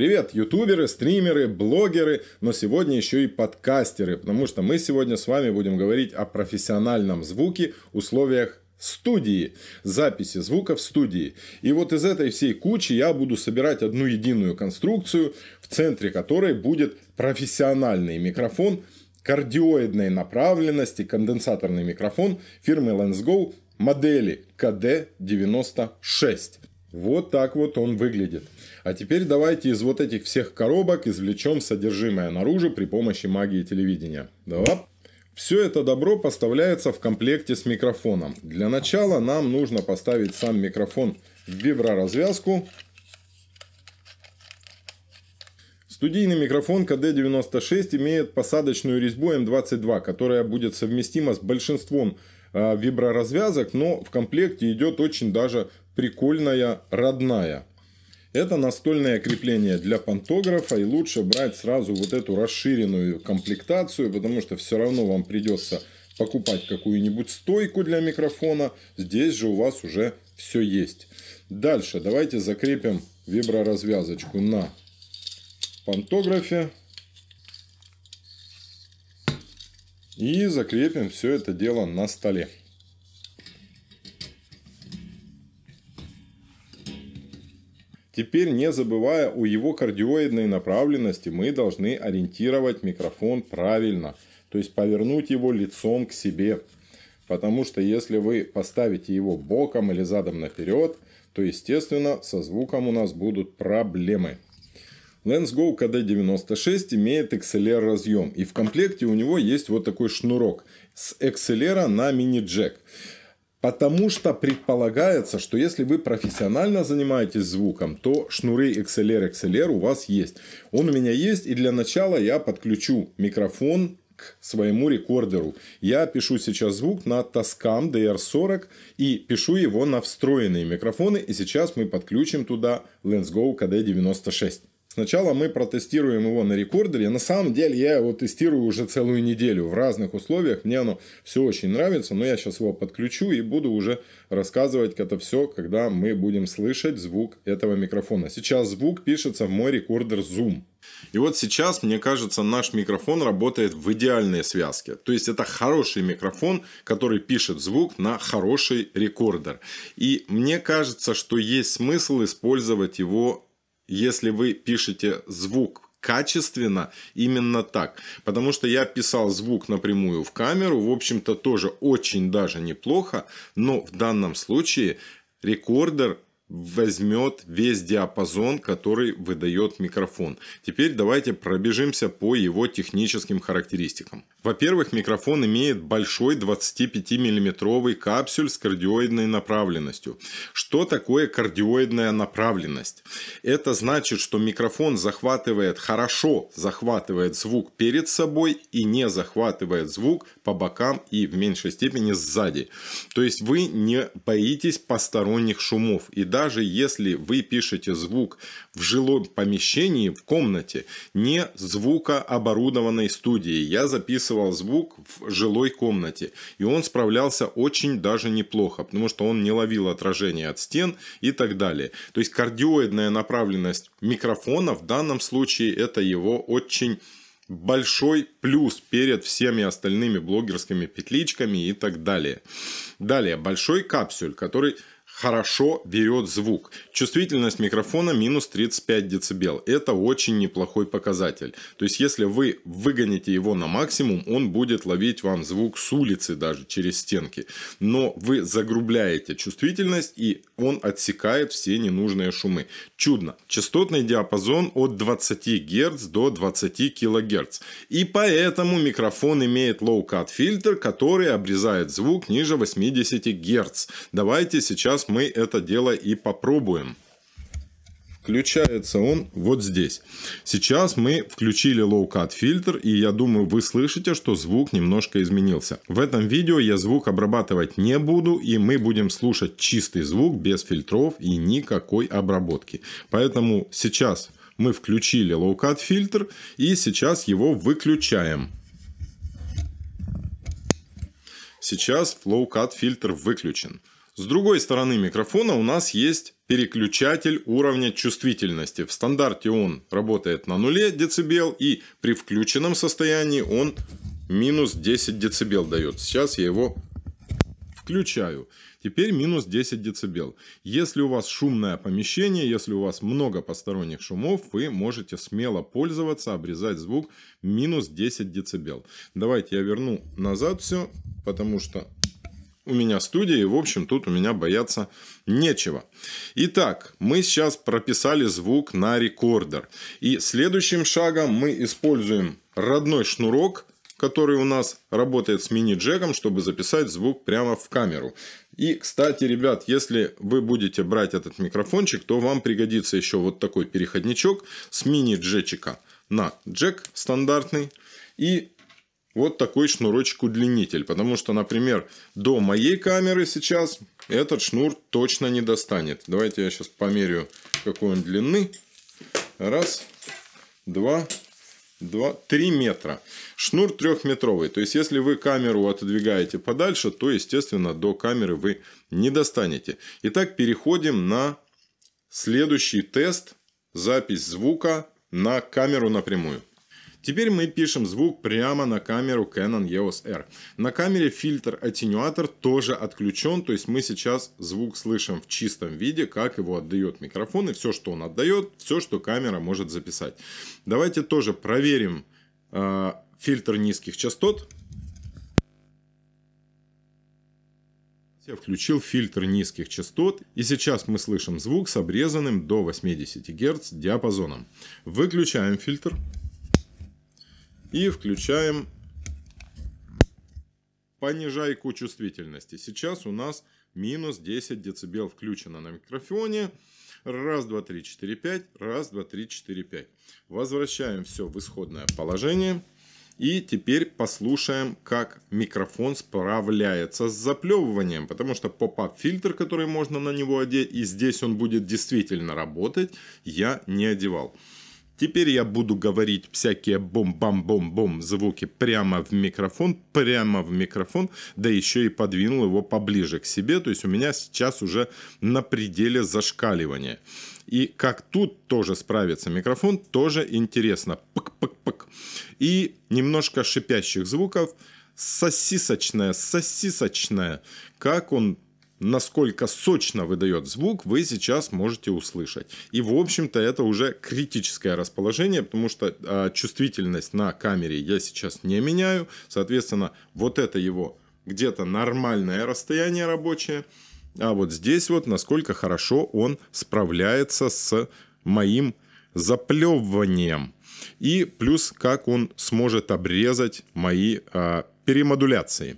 Привет, ютуберы, стримеры, блогеры, но сегодня еще и подкастеры, потому что мы сегодня с вами будем говорить о профессиональном звуке, условиях студии, записи звука в студии. И вот из этой всей кучи я буду собирать одну единую конструкцию, в центре которой будет профессиональный микрофон кардиоидной направленности, конденсаторный микрофон фирмы Lensgo модели КД-96. Вот так вот он выглядит. А теперь давайте из вот этих всех коробок извлечем содержимое наружу при помощи магии телевидения. Да. Все это добро поставляется в комплекте с микрофоном. Для начала нам нужно поставить сам микрофон в виброразвязку. Студийный микрофон KD96 имеет посадочную резьбу М22, которая будет совместима с большинством а, виброразвязок, но в комплекте идет очень даже прикольная родная. Это настольное крепление для пантографа, и лучше брать сразу вот эту расширенную комплектацию, потому что все равно вам придется покупать какую-нибудь стойку для микрофона. Здесь же у вас уже все есть. Дальше давайте закрепим виброразвязочку на пантографе. И закрепим все это дело на столе. Теперь, не забывая о его кардиоидной направленности, мы должны ориентировать микрофон правильно, то есть повернуть его лицом к себе. Потому что если вы поставите его боком или задом наперед, то, естественно, со звуком у нас будут проблемы. Lens Go KD96 имеет XLR разъем и в комплекте у него есть вот такой шнурок с XLR на мини-джек. Потому что предполагается, что если вы профессионально занимаетесь звуком, то шнуры XLR XLR у вас есть. Он у меня есть, и для начала я подключу микрофон к своему рекордеру. Я пишу сейчас звук на Tascam DR40 и пишу его на встроенные микрофоны. И сейчас мы подключим туда Lensgo KD96. Сначала мы протестируем его на рекордере. На самом деле я его тестирую уже целую неделю в разных условиях. Мне оно все очень нравится, но я сейчас его подключу и буду уже рассказывать это все, когда мы будем слышать звук этого микрофона. Сейчас звук пишется в мой рекордер Zoom. И вот сейчас, мне кажется, наш микрофон работает в идеальной связке. То есть это хороший микрофон, который пишет звук на хороший рекордер. И мне кажется, что есть смысл использовать его если вы пишете звук качественно именно так. Потому что я писал звук напрямую в камеру, в общем-то тоже очень даже неплохо, но в данном случае рекордер возьмет весь диапазон, который выдает микрофон. Теперь давайте пробежимся по его техническим характеристикам. Во-первых, микрофон имеет большой 25 миллиметровый капсюль с кардиоидной направленностью. Что такое кардиоидная направленность? Это значит, что микрофон захватывает хорошо, захватывает звук перед собой и не захватывает звук по бокам и в меньшей степени сзади. То есть вы не боитесь посторонних шумов. И да, даже если вы пишете звук в жилом помещении, в комнате, не звукооборудованной студии. Я записывал звук в жилой комнате, и он справлялся очень даже неплохо, потому что он не ловил отражение от стен и так далее. То есть кардиоидная направленность микрофона в данном случае это его очень большой плюс перед всеми остальными блогерскими петличками и так далее. Далее, большой капсюль, который хорошо берет звук. Чувствительность микрофона минус 35 дБ. Это очень неплохой показатель. То есть, если вы выгоните его на максимум, он будет ловить вам звук с улицы даже, через стенки. Но вы загрубляете чувствительность, и он отсекает все ненужные шумы. Чудно. Частотный диапазон от 20 Гц до 20 кГц. И поэтому микрофон имеет low-cut фильтр, который обрезает звук ниже 80 Гц. Давайте сейчас мы это дело и попробуем. Включается он вот здесь. Сейчас мы включили low cut фильтр и я думаю вы слышите, что звук немножко изменился. В этом видео я звук обрабатывать не буду и мы будем слушать чистый звук без фильтров и никакой обработки. Поэтому сейчас мы включили low cut фильтр и сейчас его выключаем. Сейчас low cut фильтр выключен. С другой стороны микрофона у нас есть переключатель уровня чувствительности. В стандарте он работает на нуле децибел и при включенном состоянии он минус 10 децибел дает. Сейчас я его включаю. Теперь минус 10 децибел. Если у вас шумное помещение, если у вас много посторонних шумов, вы можете смело пользоваться, обрезать звук минус 10 децибел. Давайте я верну назад все, потому что у меня студия, и, в общем, тут у меня бояться нечего. Итак, мы сейчас прописали звук на рекордер. И следующим шагом мы используем родной шнурок, который у нас работает с мини-джеком, чтобы записать звук прямо в камеру. И, кстати, ребят, если вы будете брать этот микрофончик, то вам пригодится еще вот такой переходничок с мини-джечика на джек стандартный и вот такой шнурочек-удлинитель. Потому что, например, до моей камеры сейчас этот шнур точно не достанет. Давайте я сейчас померю, какой он длины. Раз, два, два, три метра. Шнур трехметровый. То есть, если вы камеру отодвигаете подальше, то, естественно, до камеры вы не достанете. Итак, переходим на следующий тест. Запись звука на камеру напрямую. Теперь мы пишем звук прямо на камеру Canon EOS R. На камере фильтр-аттенюатор тоже отключен, то есть мы сейчас звук слышим в чистом виде, как его отдает микрофон и все, что он отдает, все, что камера может записать. Давайте тоже проверим э, фильтр низких частот. Я включил фильтр низких частот, и сейчас мы слышим звук с обрезанным до 80 Гц диапазоном. Выключаем фильтр и включаем понижайку чувствительности. Сейчас у нас минус 10 децибел включено на микрофоне. Раз, два, три, четыре, пять. Раз, два, три, четыре, пять. Возвращаем все в исходное положение. И теперь послушаем, как микрофон справляется с заплевыванием, потому что поп-ап фильтр, который можно на него одеть, и здесь он будет действительно работать, я не одевал. Теперь я буду говорить всякие бом-бам-бом-бом звуки прямо в микрофон, прямо в микрофон, да еще и подвинул его поближе к себе. То есть у меня сейчас уже на пределе зашкаливания. И как тут тоже справится микрофон, тоже интересно. Пык-пык-пык. И немножко шипящих звуков. сосисочная, сосисочная. Как он насколько сочно выдает звук, вы сейчас можете услышать. И, в общем-то, это уже критическое расположение, потому что э, чувствительность на камере я сейчас не меняю. Соответственно, вот это его где-то нормальное расстояние рабочее. А вот здесь вот насколько хорошо он справляется с моим заплевыванием. И плюс, как он сможет обрезать мои э, перемодуляции.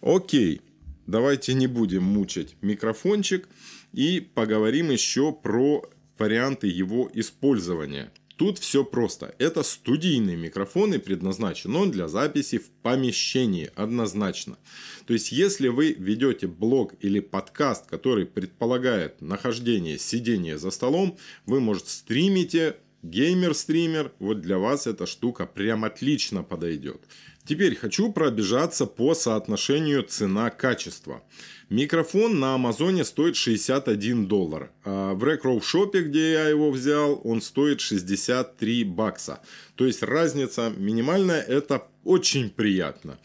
Окей давайте не будем мучать микрофончик и поговорим еще про варианты его использования. Тут все просто. Это студийный микрофон и предназначен он для записи в помещении однозначно. То есть, если вы ведете блог или подкаст, который предполагает нахождение, сидение за столом, вы, может, стримите, геймер-стример, вот для вас эта штука прям отлично подойдет. Теперь хочу пробежаться по соотношению цена-качество. Микрофон на Амазоне стоит 61 доллар. А в Рекроу Шопе, где я его взял, он стоит 63 бакса. То есть разница минимальная, это очень приятно.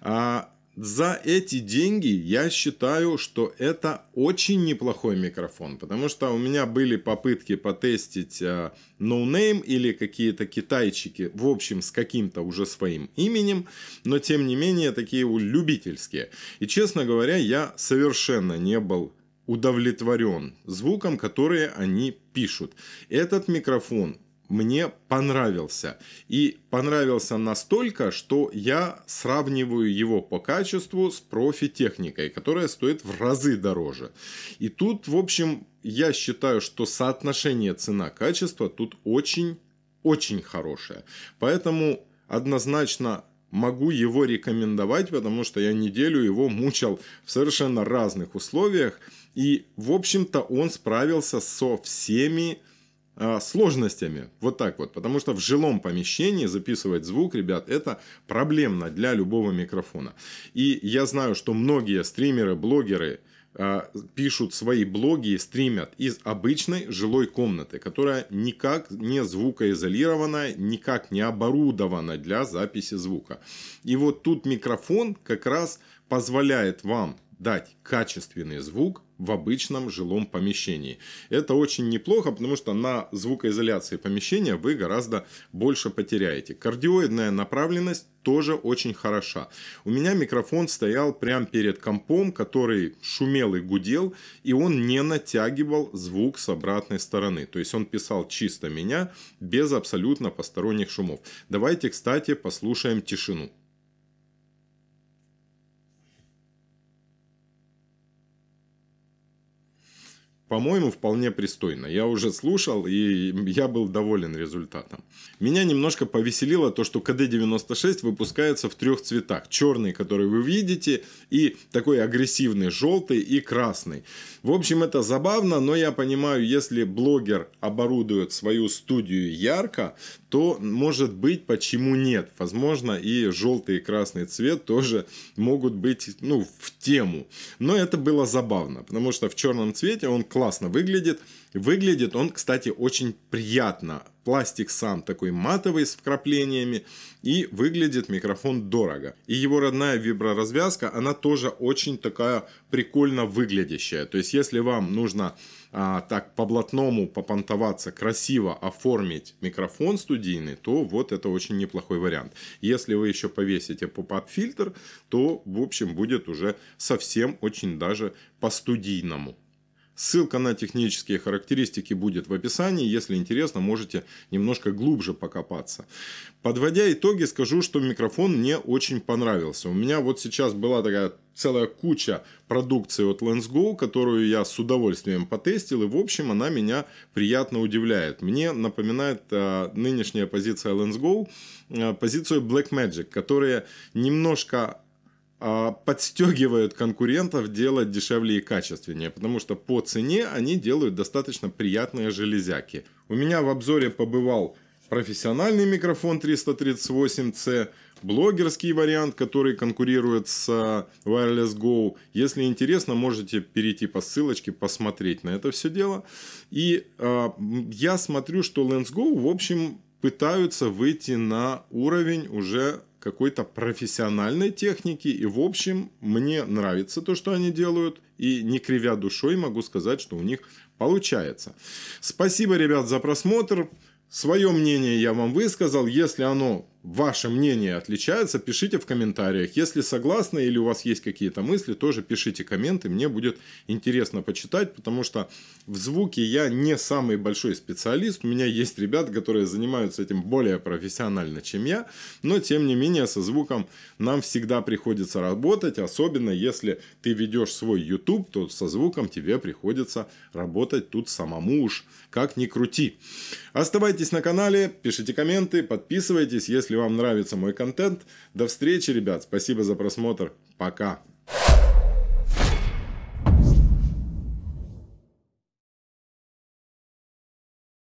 А за эти деньги я считаю, что это очень неплохой микрофон, потому что у меня были попытки потестить э, Name или какие-то китайчики, в общем, с каким-то уже своим именем, но тем не менее такие любительские. И, честно говоря, я совершенно не был удовлетворен звуком, который они пишут. Этот микрофон мне понравился. И понравился настолько, что я сравниваю его по качеству с профи-техникой, которая стоит в разы дороже. И тут, в общем, я считаю, что соотношение цена-качество тут очень, очень хорошее. Поэтому однозначно могу его рекомендовать, потому что я неделю его мучал в совершенно разных условиях. И, в общем-то, он справился со всеми а, сложностями. Вот так вот. Потому что в жилом помещении записывать звук, ребят, это проблемно для любого микрофона. И я знаю, что многие стримеры, блогеры а, пишут свои блоги и стримят из обычной жилой комнаты, которая никак не звукоизолирована, никак не оборудована для записи звука. И вот тут микрофон как раз позволяет вам дать качественный звук в обычном жилом помещении. Это очень неплохо, потому что на звукоизоляции помещения вы гораздо больше потеряете. Кардиоидная направленность тоже очень хороша. У меня микрофон стоял прямо перед компом, который шумел и гудел, и он не натягивал звук с обратной стороны. То есть он писал чисто меня, без абсолютно посторонних шумов. Давайте, кстати, послушаем тишину. по-моему, вполне пристойно. Я уже слушал, и я был доволен результатом. Меня немножко повеселило то, что КД-96 выпускается в трех цветах. Черный, который вы видите, и такой агрессивный, желтый и красный. В общем, это забавно, но я понимаю, если блогер оборудует свою студию ярко, то, может быть, почему нет? Возможно, и желтый и красный цвет тоже могут быть ну, в тему. Но это было забавно, потому что в черном цвете он классно выглядит. Выглядит он, кстати, очень приятно. Пластик сам такой матовый с вкраплениями. И выглядит микрофон дорого. И его родная виброразвязка, она тоже очень такая прикольно выглядящая. То есть, если вам нужно а, так по-блатному попонтоваться, красиво оформить микрофон студийный, то вот это очень неплохой вариант. Если вы еще повесите поп-ап фильтр, то в общем будет уже совсем очень даже по-студийному. Ссылка на технические характеристики будет в описании. Если интересно, можете немножко глубже покопаться. Подводя итоги, скажу, что микрофон мне очень понравился. У меня вот сейчас была такая целая куча продукции от Lensgo, которую я с удовольствием потестил, и в общем она меня приятно удивляет. Мне напоминает э, нынешняя позиция Lensgo э, позицию Blackmagic, которая немножко а, подстегивают конкурентов делать дешевле и качественнее, потому что по цене они делают достаточно приятные железяки. У меня в обзоре побывал профессиональный микрофон 338C, блогерский вариант, который конкурирует с а, Wireless Go. Если интересно, можете перейти по ссылочке, посмотреть на это все дело. И э, я смотрю, что Lens Go, в общем, пытаются выйти на уровень уже какой-то профессиональной техники. И, в общем, мне нравится то, что они делают. И не кривя душой могу сказать, что у них получается. Спасибо, ребят, за просмотр. Свое мнение я вам высказал. Если оно ваше мнение отличается, пишите в комментариях. Если согласны или у вас есть какие-то мысли, тоже пишите комменты, мне будет интересно почитать, потому что в звуке я не самый большой специалист, у меня есть ребят, которые занимаются этим более профессионально, чем я, но тем не менее со звуком нам всегда приходится работать, особенно если ты ведешь свой YouTube, то со звуком тебе приходится работать тут самому уж, как ни крути. Оставайтесь на канале, пишите комменты, подписывайтесь, если если вам нравится мой контент, до встречи, ребят. Спасибо за просмотр. Пока.